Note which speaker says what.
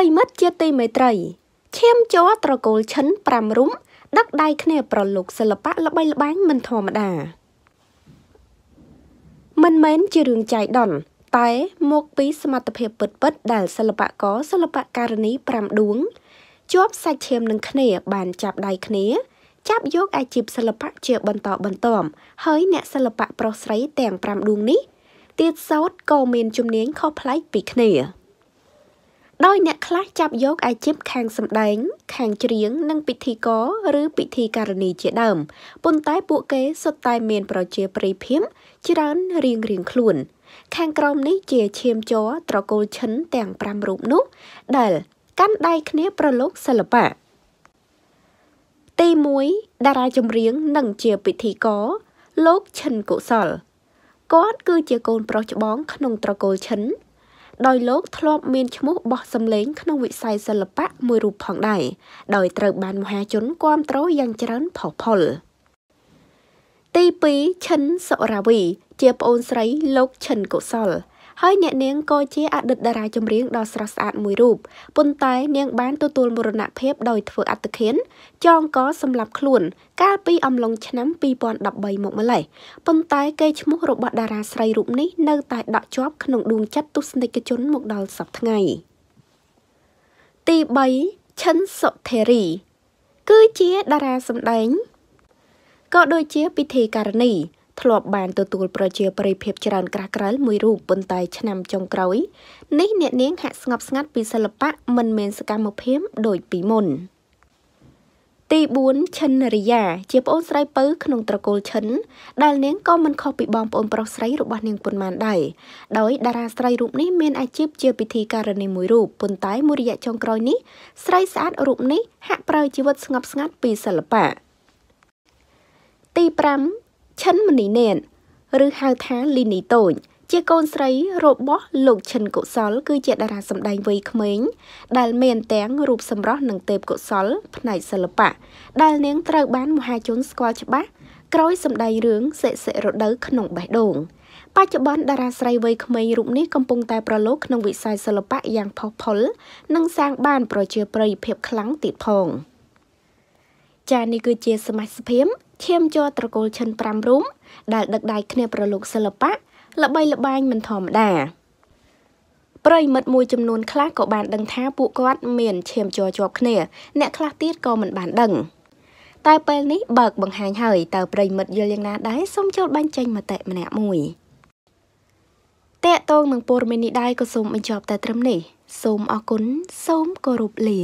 Speaker 1: រិមិត្តជាទីមេត្រីឈាមជ័រត្រកូលឈិន5រុំដឹកដៃគ្នាប្រឡូកសិល្បៈល្បីល្បាញមិនធម្មតា មិនមែនជារឿងចៃដន្យតែមកពីសមត្ថភាពពិតពិតដែលសិល្បករសិល្បករនី5ដួងជាប់សាច់ឈាមនឹងគ្នាបានចាប់ដៃគ្នា ចាប់យកអាជីពសិល្បៈជាបន្តបន្ទាប់ហើយអ្នកសិល្បៈប្រុសស្រី ទាំង5ដួងនេះទៀតសោតក៏មានជំនាញខុសប្លែកពីគ្នា។ដោយអ្នកខ្លះចាប់យកអាជីពខាងសម្ដែង ខាងច្រៀងនិង ពិធីករឬពិធីការនីជាដើមប៉ុន្តែពួកគេសុទ្ធតែមានប្រជាប្រិយភាពច្រើនរៀងរៀងខ្លួន ខាងក្រោមនេះជាឈាមជ័រត្រកូលឈិនទាំង5រូបនោះ ដែល កាន់ដៃគ្នាប្រឡូកសិល្បៈទី1តារាចម្រៀង និងជាពិធីករលោកឈិនកុសលគាត់គឺជាកូនប្រុសច្បងក្នុងត្រកូលឈិនដោយលោកធ្លាប់មានឈ្មោះបោះសម្លេងក្នុងវិស័យសិល្បៈមួយរូបផងដែរដោយត្រូវបានមហាជនគាំទ្រយ៉ាងច្រើនផុសផុលទី2ឈិនសុរាវីជាប្អូនស្រី លោកឈិនកុសលហើយអ្នកនាងក៏ជាអតីតតារាចម្រៀងដ៏ស្រស់ស្អាតមួយរូបប៉ុន្តែ នាងបានទទួលមរណភាពដោយធ្វើអត្តឃាតចងក សម្លាប់ខ្លួនកាលពី អំឡុងឆ្នាំ2013មកម្លេះប៉ុន្តែគេឈ្មោះរបស់តារាស្រីរូបនេះនៅតែដក់ជាប់ក្នុងដួងចិត្តទស្សនិកជនមកដល់សប្តាហ៍ថ្ងៃទី3ឈិនសុធេរី គឺជាតារាសម្ដែងក៏ដូចជាពិធីការនីធ្លាប់បានទទួលប្រជាប្រិយភាពច្រើនក្រាស់ក្រែលមួយរូបប៉ុន្តែឆ្នាំចុងក្រោយ នេះអ្នកនាងហាក់ស្ងប់ស្ងាត់ពីសិល្បៈមិនមានសកម្មភាពដូចពីមុនទី4ឈិនរិយាជាប្អូនស្រីពៅក្នុងត្រកូលឈិនដែលនាងក៏មិនខុសពីបងប្អូនប្រុសស្រីរបស់នាងប៉ុន្មានដែរដោយតារាស្រីរូបនេះមានអាជីពជាពិធីការនីមួយរូបប៉ុន្តែមួយរយៈចុងក្រោយនេះស្រីស្អាតរូបនេះហាក់ប្រើជីវិតស្ងប់ស្ងាត់ពីសិល្បៈទី5ឈិនមនីនេនឬហៅថាលីនីតូច ជាកូនស្រីរបស់ លោកឈិនកុសលគឺជាតារាសម្ដែងវ័យក្មេងដែលមានទាំងរូបសម្រស់និងទេពកុសល ផ្នែកសិល្បៈដែលនាង ត្រូវបាន មហាជនស្គាល់ច្បាស់ក្រោយសម្ដែងរឿងសិសិរដូវក្នុងបេះដូងបច្ចុប្បន្នតារាស្រីវ័យក្មេងរូបនេះកំពុងតែប្រឡូកក្នុងវិស័យសិល្បៈយ៉ាងផុសផុលនិងសាងបាន ប្រជាប្រិយភាពខ្លាំងទៀតផង ចា៎នេះគឺជាសមាសភាពធៀមជ័រត្រកូលឈិន5រូមដែលដឹកដៃគ្នាប្រលោកសិល្បៈល្បីល្បាញមិនធម្មតាប្រិមិត្តមួយចំនួនខ្លះក៏បានដឹងថាពួកគាត់មានឈាមជ័រជាប់គ្នា អ្នកខ្លះទៀតក៏មិនបានដឹងតែពេលនេះបើកបង្ហាញហើយតើប្រិមិត្តយល់យ៉ាងណាដែរសូមចូលបាញ់ចេញមតិម្នាក់មួយតេតងនឹងព័ត៌មាននេះដែរក៏សូមបញ្ចប់តែត្រឹមនេះ សូមអរគុណសូមគោរពលា